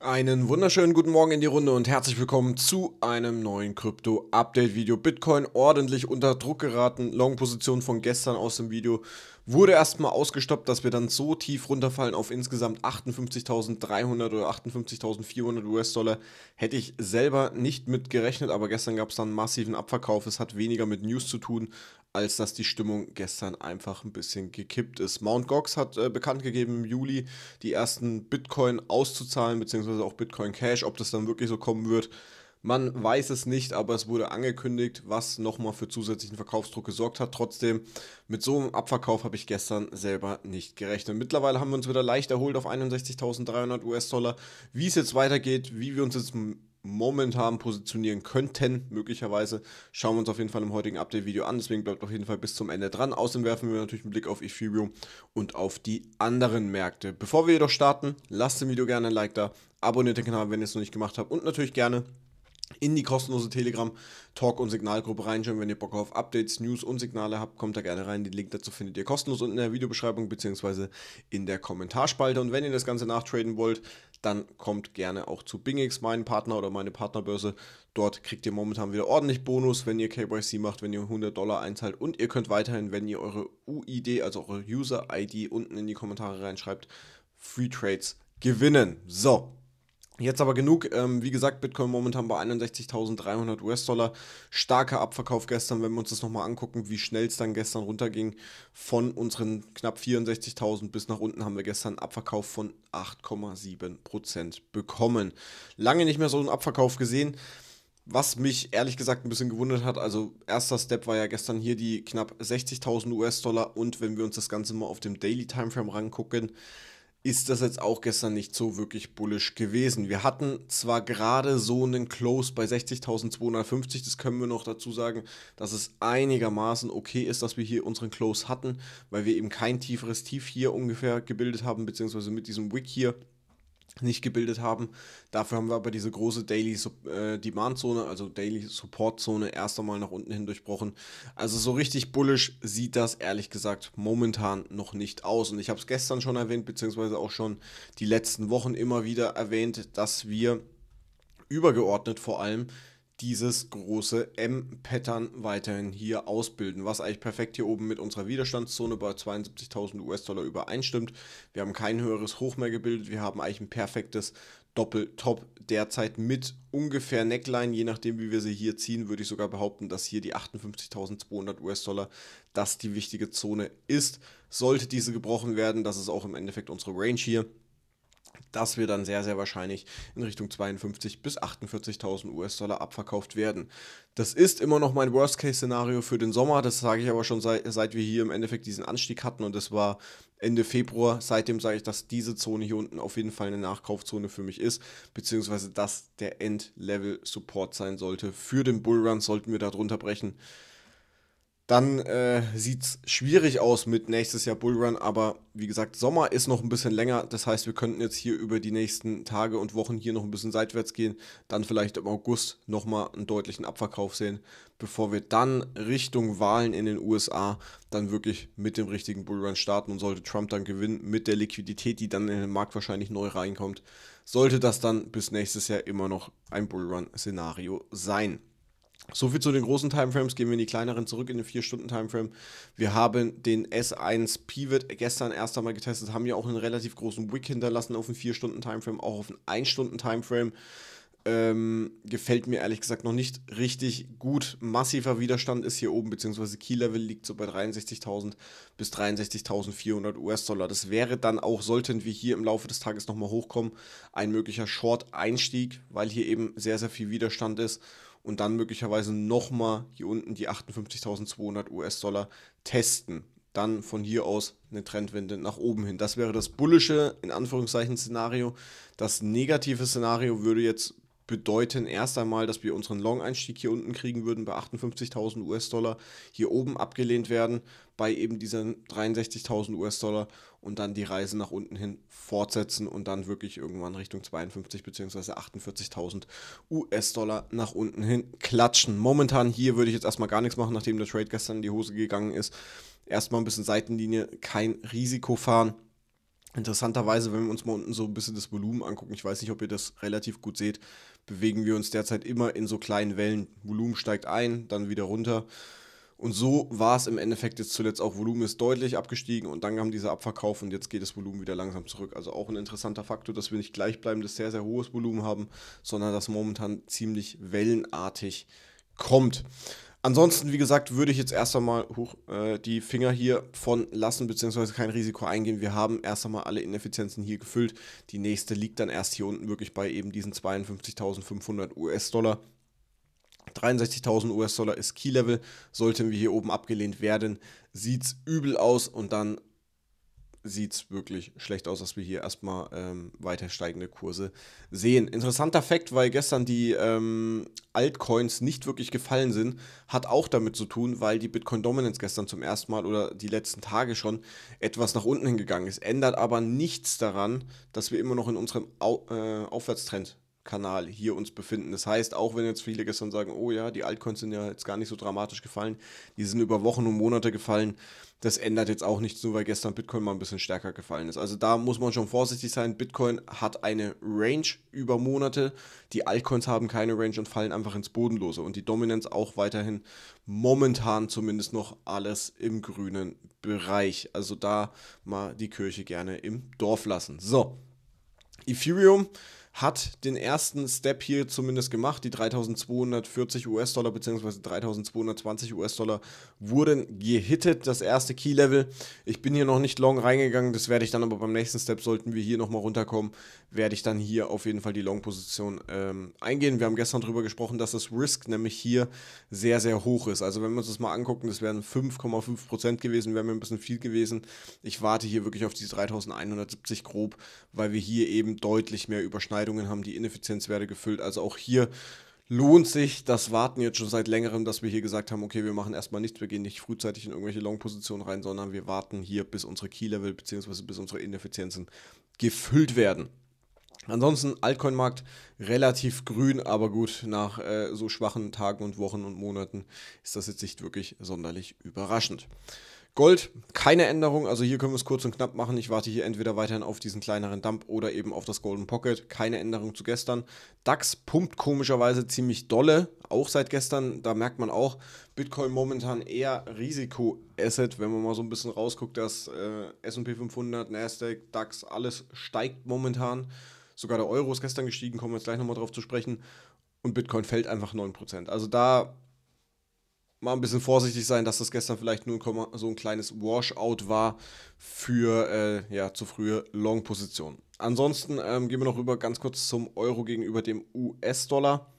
Einen wunderschönen guten Morgen in die Runde und herzlich willkommen zu einem neuen Krypto-Update-Video. Bitcoin ordentlich unter Druck geraten, Long-Position von gestern aus dem Video wurde erstmal ausgestoppt, dass wir dann so tief runterfallen auf insgesamt 58.300 oder 58.400 US-Dollar. Hätte ich selber nicht mit gerechnet, aber gestern gab es dann einen massiven Abverkauf. Es hat weniger mit News zu tun, als dass die Stimmung gestern einfach ein bisschen gekippt ist. Mount Gox hat äh, bekannt gegeben, im Juli die ersten Bitcoin auszuzahlen, beziehungsweise auch Bitcoin Cash. Ob das dann wirklich so kommen wird, man weiß es nicht, aber es wurde angekündigt, was nochmal für zusätzlichen Verkaufsdruck gesorgt hat. Trotzdem, mit so einem Abverkauf habe ich gestern selber nicht gerechnet. Mittlerweile haben wir uns wieder leicht erholt auf 61.300 US-Dollar. Wie es jetzt weitergeht, wie wir uns jetzt momentan positionieren könnten, möglicherweise. Schauen wir uns auf jeden Fall im heutigen Update-Video an. Deswegen bleibt auf jeden Fall bis zum Ende dran. Außerdem werfen wir natürlich einen Blick auf Ethereum und auf die anderen Märkte. Bevor wir jedoch starten, lasst dem Video gerne ein Like da, abonniert den Kanal, wenn ihr es noch nicht gemacht habt und natürlich gerne in die kostenlose Telegram Talk- und Signalgruppe reinschauen. Wenn ihr Bock auf Updates, News und Signale habt, kommt da gerne rein. Den Link dazu findet ihr kostenlos unten in der Videobeschreibung bzw. in der Kommentarspalte. Und wenn ihr das Ganze nachtraden wollt, dann kommt gerne auch zu BingX, meinen Partner oder meine Partnerbörse. Dort kriegt ihr momentan wieder ordentlich Bonus, wenn ihr KYC macht, wenn ihr 100 Dollar einzahlt. Und ihr könnt weiterhin, wenn ihr eure UID, also eure User-ID unten in die Kommentare reinschreibt, Free Trades gewinnen. So, Jetzt aber genug. Ähm, wie gesagt, Bitcoin momentan bei 61.300 US-Dollar. Starker Abverkauf gestern, wenn wir uns das nochmal angucken, wie schnell es dann gestern runterging. Von unseren knapp 64.000 bis nach unten haben wir gestern einen Abverkauf von 8,7% bekommen. Lange nicht mehr so einen Abverkauf gesehen. Was mich ehrlich gesagt ein bisschen gewundert hat, also erster Step war ja gestern hier die knapp 60.000 US-Dollar und wenn wir uns das Ganze mal auf dem Daily Timeframe rangucken, ist das jetzt auch gestern nicht so wirklich bullisch gewesen. Wir hatten zwar gerade so einen Close bei 60.250, das können wir noch dazu sagen, dass es einigermaßen okay ist, dass wir hier unseren Close hatten, weil wir eben kein tieferes Tief hier ungefähr gebildet haben, beziehungsweise mit diesem Wick hier nicht gebildet haben. Dafür haben wir aber diese große Daily Sub äh, Demand Zone, also Daily Support Zone erst einmal nach unten hin durchbrochen. Also so richtig bullisch sieht das ehrlich gesagt momentan noch nicht aus. Und ich habe es gestern schon erwähnt, beziehungsweise auch schon die letzten Wochen immer wieder erwähnt, dass wir übergeordnet vor allem dieses große M-Pattern weiterhin hier ausbilden, was eigentlich perfekt hier oben mit unserer Widerstandszone bei 72.000 US-Dollar übereinstimmt. Wir haben kein höheres Hoch mehr gebildet, wir haben eigentlich ein perfektes Doppeltop derzeit mit ungefähr Neckline, je nachdem wie wir sie hier ziehen, würde ich sogar behaupten, dass hier die 58.200 US-Dollar das die wichtige Zone ist. Sollte diese gebrochen werden, das ist auch im Endeffekt unsere Range hier, dass wir dann sehr, sehr wahrscheinlich in Richtung 52.000 bis 48.000 US-Dollar abverkauft werden. Das ist immer noch mein Worst-Case-Szenario für den Sommer. Das sage ich aber schon seit, seit wir hier im Endeffekt diesen Anstieg hatten und das war Ende Februar. Seitdem sage ich, dass diese Zone hier unten auf jeden Fall eine Nachkaufzone für mich ist, beziehungsweise dass der End-Level-Support sein sollte. Für den Bullrun sollten wir darunter brechen dann äh, sieht es schwierig aus mit nächstes Jahr Bullrun. Aber wie gesagt, Sommer ist noch ein bisschen länger. Das heißt, wir könnten jetzt hier über die nächsten Tage und Wochen hier noch ein bisschen seitwärts gehen. Dann vielleicht im August nochmal einen deutlichen Abverkauf sehen, bevor wir dann Richtung Wahlen in den USA dann wirklich mit dem richtigen Bullrun starten. Und sollte Trump dann gewinnen, mit der Liquidität, die dann in den Markt wahrscheinlich neu reinkommt, sollte das dann bis nächstes Jahr immer noch ein Bullrun-Szenario sein. So viel zu den großen Timeframes, gehen wir in die kleineren zurück, in den 4-Stunden-Timeframe. Wir haben den S1 Pivot gestern erst einmal getestet, haben ja auch einen relativ großen Wick hinterlassen auf den 4-Stunden-Timeframe, auch auf den 1-Stunden-Timeframe ähm, gefällt mir ehrlich gesagt noch nicht richtig gut. Massiver Widerstand ist hier oben, beziehungsweise Key-Level liegt so bei 63.000 bis 63.400 US-Dollar. Das wäre dann auch, sollten wir hier im Laufe des Tages nochmal hochkommen, ein möglicher Short-Einstieg, weil hier eben sehr, sehr viel Widerstand ist und dann möglicherweise nochmal hier unten die 58.200 US-Dollar testen. Dann von hier aus eine Trendwende nach oben hin. Das wäre das bullische, in Anführungszeichen, Szenario. Das negative Szenario würde jetzt bedeuten erst einmal, dass wir unseren Long-Einstieg hier unten kriegen würden bei 58.000 US-Dollar, hier oben abgelehnt werden bei eben diesen 63.000 US-Dollar und dann die Reise nach unten hin fortsetzen und dann wirklich irgendwann Richtung 52 bzw. 48.000 US-Dollar nach unten hin klatschen. Momentan hier würde ich jetzt erstmal gar nichts machen, nachdem der Trade gestern in die Hose gegangen ist. Erstmal ein bisschen Seitenlinie, kein Risiko fahren Interessanterweise, wenn wir uns mal unten so ein bisschen das Volumen angucken, ich weiß nicht, ob ihr das relativ gut seht, bewegen wir uns derzeit immer in so kleinen Wellen. Volumen steigt ein, dann wieder runter. Und so war es im Endeffekt jetzt zuletzt auch. Volumen ist deutlich abgestiegen und dann kam dieser Abverkauf und jetzt geht das Volumen wieder langsam zurück. Also auch ein interessanter Faktor, dass wir nicht gleichbleibendes, sehr, sehr hohes Volumen haben, sondern dass momentan ziemlich wellenartig kommt. Ansonsten, wie gesagt, würde ich jetzt erst einmal hoch, äh, die Finger hier von lassen, beziehungsweise kein Risiko eingehen. Wir haben erst einmal alle Ineffizienzen hier gefüllt. Die nächste liegt dann erst hier unten wirklich bei eben diesen 52.500 US-Dollar. 63.000 US-Dollar ist Key-Level. Sollten wir hier oben abgelehnt werden, sieht es übel aus und dann sieht es wirklich schlecht aus, dass wir hier erstmal ähm, weiter steigende Kurse sehen. Interessanter Fakt, weil gestern die ähm, Altcoins nicht wirklich gefallen sind, hat auch damit zu tun, weil die Bitcoin Dominance gestern zum ersten Mal oder die letzten Tage schon etwas nach unten hingegangen ist. Ändert aber nichts daran, dass wir immer noch in unserem Au äh, Aufwärtstrend Kanal hier uns befinden. Das heißt, auch wenn jetzt viele gestern sagen, oh ja, die Altcoins sind ja jetzt gar nicht so dramatisch gefallen, die sind über Wochen und Monate gefallen, das ändert jetzt auch nichts, nur weil gestern Bitcoin mal ein bisschen stärker gefallen ist. Also da muss man schon vorsichtig sein. Bitcoin hat eine Range über Monate, die Altcoins haben keine Range und fallen einfach ins Bodenlose und die Dominanz auch weiterhin momentan zumindest noch alles im grünen Bereich. Also da mal die Kirche gerne im Dorf lassen. So, Ethereum hat den ersten Step hier zumindest gemacht. Die 3240 US-Dollar bzw. 3220 US-Dollar wurden gehittet, das erste Key-Level. Ich bin hier noch nicht long reingegangen, das werde ich dann aber beim nächsten Step, sollten wir hier nochmal runterkommen, werde ich dann hier auf jeden Fall die Long-Position ähm, eingehen. Wir haben gestern darüber gesprochen, dass das Risk nämlich hier sehr, sehr hoch ist. Also wenn wir uns das mal angucken, das wären 5,5% gewesen, wäre mir ein bisschen viel gewesen. Ich warte hier wirklich auf die 3170 grob, weil wir hier eben deutlich mehr überschneiden Entscheidungen haben die Ineffizienzwerte gefüllt. Also auch hier lohnt sich das Warten jetzt schon seit längerem, dass wir hier gesagt haben, okay, wir machen erstmal nichts, wir gehen nicht frühzeitig in irgendwelche Long-Positionen rein, sondern wir warten hier, bis unsere Key-Level bzw. bis unsere Ineffizienzen gefüllt werden. Ansonsten Altcoin-Markt relativ grün, aber gut, nach äh, so schwachen Tagen und Wochen und Monaten ist das jetzt nicht wirklich sonderlich überraschend. Gold, keine Änderung. Also hier können wir es kurz und knapp machen. Ich warte hier entweder weiterhin auf diesen kleineren Dump oder eben auf das Golden Pocket. Keine Änderung zu gestern. DAX pumpt komischerweise ziemlich dolle, auch seit gestern. Da merkt man auch, Bitcoin momentan eher Risikoasset, wenn man mal so ein bisschen rausguckt, dass äh, SP 500, Nasdaq, DAX, alles steigt momentan. Sogar der Euro ist gestern gestiegen, kommen wir jetzt gleich nochmal drauf zu sprechen. Und Bitcoin fällt einfach 9%. Also da mal ein bisschen vorsichtig sein, dass das gestern vielleicht nur so ein kleines Washout war für äh, ja, zu frühe Long-Positionen. Ansonsten ähm, gehen wir noch rüber ganz kurz zum Euro gegenüber dem US-Dollar.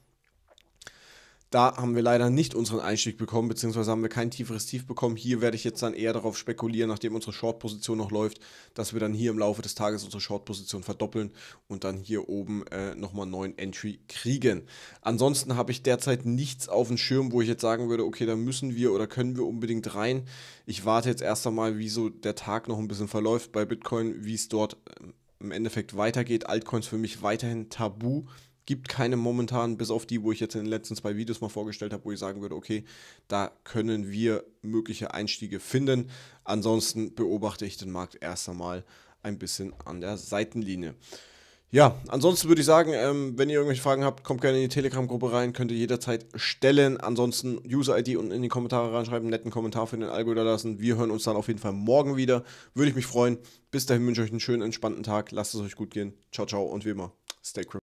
Da haben wir leider nicht unseren Einstieg bekommen, beziehungsweise haben wir kein tieferes Tief bekommen. Hier werde ich jetzt dann eher darauf spekulieren, nachdem unsere Short-Position noch läuft, dass wir dann hier im Laufe des Tages unsere Short-Position verdoppeln und dann hier oben äh, nochmal einen neuen Entry kriegen. Ansonsten habe ich derzeit nichts auf dem Schirm, wo ich jetzt sagen würde, okay, da müssen wir oder können wir unbedingt rein. Ich warte jetzt erst einmal, wie so der Tag noch ein bisschen verläuft bei Bitcoin, wie es dort ähm, im Endeffekt weitergeht. Altcoins für mich weiterhin tabu gibt keine momentan, bis auf die, wo ich jetzt in den letzten zwei Videos mal vorgestellt habe, wo ich sagen würde, okay, da können wir mögliche Einstiege finden. Ansonsten beobachte ich den Markt erst einmal ein bisschen an der Seitenlinie. Ja, ansonsten würde ich sagen, ähm, wenn ihr irgendwelche Fragen habt, kommt gerne in die Telegram-Gruppe rein, könnt ihr jederzeit stellen. Ansonsten User-ID unten in die Kommentare reinschreiben, einen netten Kommentar für den Algo da lassen. Wir hören uns dann auf jeden Fall morgen wieder. Würde ich mich freuen. Bis dahin wünsche ich euch einen schönen, entspannten Tag. Lasst es euch gut gehen. Ciao, ciao und wie immer, stay crypto.